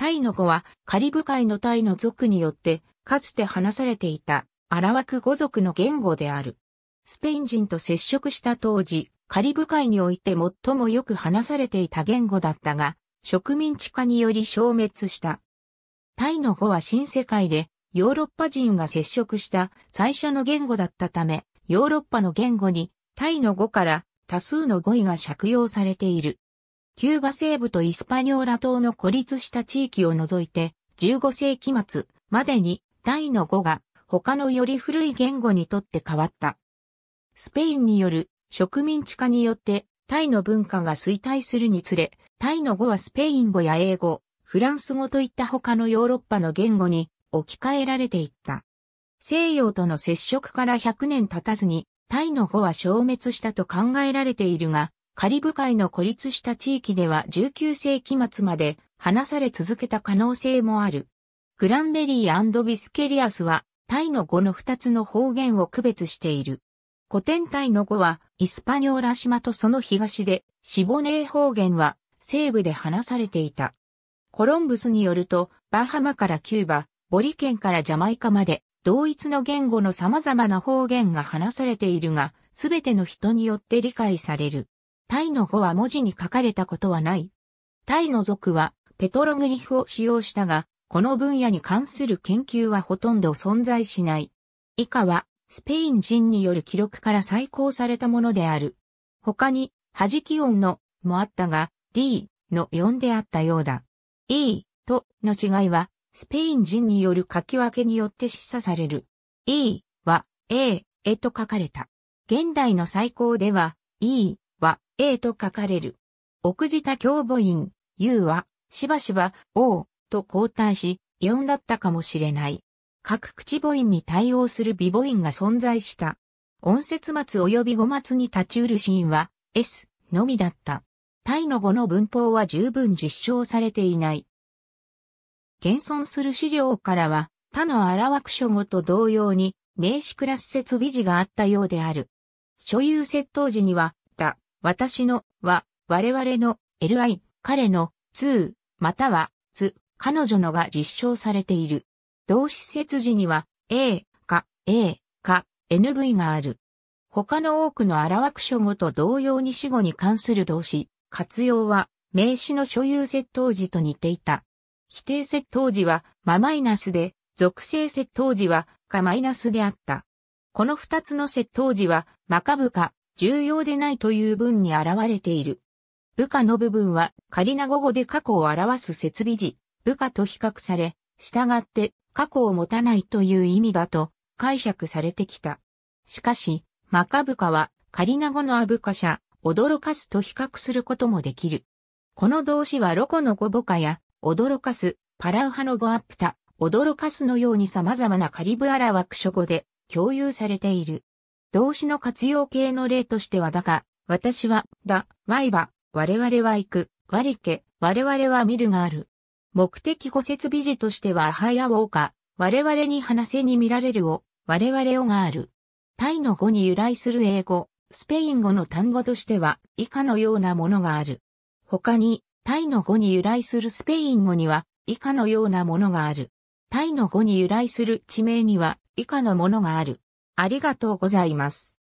タイの語はカリブ海のタイの族によってかつて話されていたアラワク語族の言語である。スペイン人と接触した当時、カリブ海において最もよく話されていた言語だったが、植民地化により消滅した。タイの語は新世界でヨーロッパ人が接触した最初の言語だったため、ヨーロッパの言語にタイの語から多数の語彙が借用されている。キューバ西部とイスパニョーラ島の孤立した地域を除いて、15世紀末までにタイの語が他のより古い言語にとって変わった。スペインによる植民地化によってタイの文化が衰退するにつれ、タイの語はスペイン語や英語、フランス語といった他のヨーロッパの言語に置き換えられていった。西洋との接触から100年経たずにタイの語は消滅したと考えられているが、カリブ海の孤立した地域では19世紀末まで話され続けた可能性もある。グランベリービスケリアスはタイの語の2つの方言を区別している。古典タイの語はイスパニョーラ島とその東でシボネー方言は西部で話されていた。コロンブスによるとバハマからキューバ、ボリ県からジャマイカまで同一の言語の様々な方言が話されているが、すべての人によって理解される。タイの語は文字に書かれたことはない。タイの族はペトログリフを使用したが、この分野に関する研究はほとんど存在しない。以下は、スペイン人による記録から再考されたものである。他に、弾き音のもあったが、D の4であったようだ。E との違いは、スペイン人による書き分けによって示唆される。E は A へと書かれた。現代の最高では E A と書かれる。奥自他教母院、U は、しばしば、O と交代し、4。だったかもしれない。各口母音に対応する微母音が存在した。音節末及び語末に立ちうるシーンは、S のみだった。タイの語の文法は十分実証されていない。現存する資料からは、他の荒枠書語と同様に、名詞クラス説美字があったようである。所有窃盗時には、私のは、我々の li、彼の t またはつ、彼女のが実証されている。動詞設時には a か a か nv がある。他の多くの荒枠書語と同様に主語に関する動詞、活用は名詞の所有接頭時と似ていた。否定接頭時はまマイナスで、属性接頭時はかマイナスであった。この二つの窃盗時は、マカブか重要でないという文に現れている。部下の部分は仮名語語で過去を表す設備時、部下と比較され、従って過去を持たないという意味だと解釈されてきた。しかし、マカ部下は仮名語のアブカ者、驚かすと比較することもできる。この動詞はロコの語母化や、驚かす、パラウハの語アップタ、驚かすのように様々なカリブアラワク語で共有されている。動詞の活用形の例としてはだが、私は、だ、わいば、我々は行く、わりけ、我々は見るがある。目的語説美事としては、はやおうか、我々に話せに見られるを、我々をがある。タイの語に由来する英語、スペイン語の単語としては、以下のようなものがある。他に、タイの語に由来するスペイン語には、以下のようなものがある。タイの語に由来する地名には、以下のものがある。ありがとうございます。